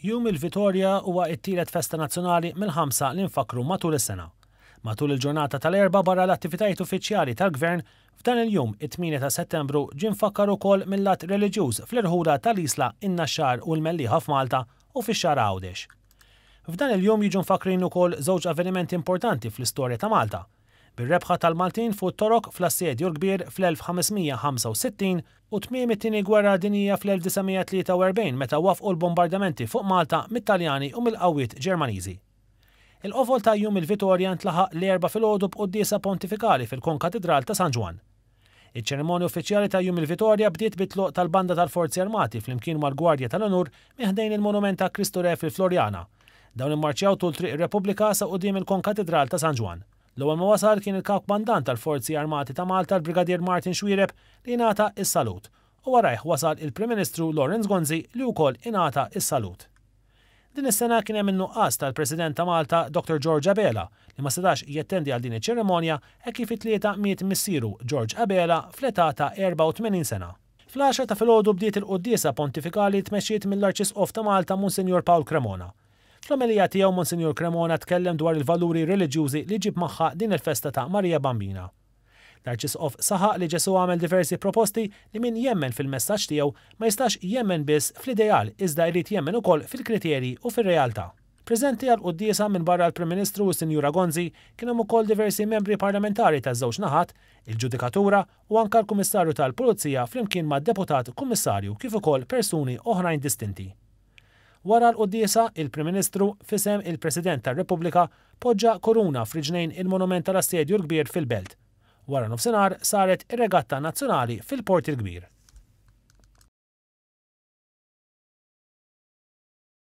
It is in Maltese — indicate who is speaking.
Speaker 1: Jum il-Vitorja huwa it-tielet festa nazzjonali mill-ħamsa li nfakru matul is-sena. Matul il-ġurnata tal-erba barra l-attivitajiet uffiċjali tal-gvern f'dan il-jum it-8 ta' settembru ġin fakkar ukoll mill-lat reliġjuż fl-irħula tal-isla in-naxxar u l-melliħa f'Malta u fix-xar Għawdex. F'dan il-jum jiġu mfakrin ukoll żewġ avvenimenti importanti fl-istorja ta' Malta – bir-rebħa tal-Maltin fuq torok fl-assedju l-kbir fl-1565 u tmiem it-tieni gwerra dinija fl-1943 meta wafqu l-bombardamenti fuq Malta mit-Taljani u mill-qawwiet Ġermaniżi. Il-qofol ta' jum il-Vitorja ntlaħa l-erba fil-ħodu b'quddiesa pontifikali fil-Konkatedral ta' San Juan. iċ ċerimoni uffiċjali ta' jum il vittorja bdiet bitluq tal-banda tal-Forzi Armati fl-imkien mal-Gwardja tal-Onur miħdejn il-monument ta' Kristu Re fil-Florjana. Dawn immarċjaw tul triq Repubblika sa' qudiem il-Konkatedral ta' San Juan. L-ewwel ma wasal kien il-kap mandant tal-Forzi Armati ta' Malta l-Brigadier Martin Xwireb li nata il salut u warajh wasal il-Prim Ministru Lorenz Gonzi li wkoll ingħata il salut Din is-sena kien hemm in-nuqqas tal-President ta' Malta Dr. George Abela li ma setax jattendi għal din iċ-ċeremonja hekk kif it-tlieta miet missieru George Abela fl-età ta' 84 sena. Fl-10 ta' filgħodu bdiet il-qudiesa pontifikali tmexxiet mill-Arċisqof ta' Malta Monsignor Paul Cremona Fl-omelija tiegħu Monsignor Cremona tkellem dwar il-valuri reliġjużi li ġib magħha din il-festa ta' Marija Bambina. L-Arċisqof saħaq li ġesu għamel diversi proposti li min jemmen fil-messaġġ tiegħu ma jistax jemmen biss fl-ideal iżda jrid jemmen ukoll fil-kriterji u fil-realtà. Prezenti għal qoddiesa minn barra l-Prim Ministru u Sinjura Gonzi kienu ukoll diversi membri parlamentari ta' żewġ naħat, il-Ġudikatura u anka l-Kummissarju tal-Pulizija flimkien mad deputat Kummissarju kif ukoll persuni oħrajn distinti. Wara l-qudisa, il-Prim Ministru fisem il-President tar-Repubblika poġġa koruna friġnejn il-Monument tal-Astedju l-Kbir fil-Belt. Wara nofsinhar saret ir-Regatta Nazzjonali fil-Port il-Kbir.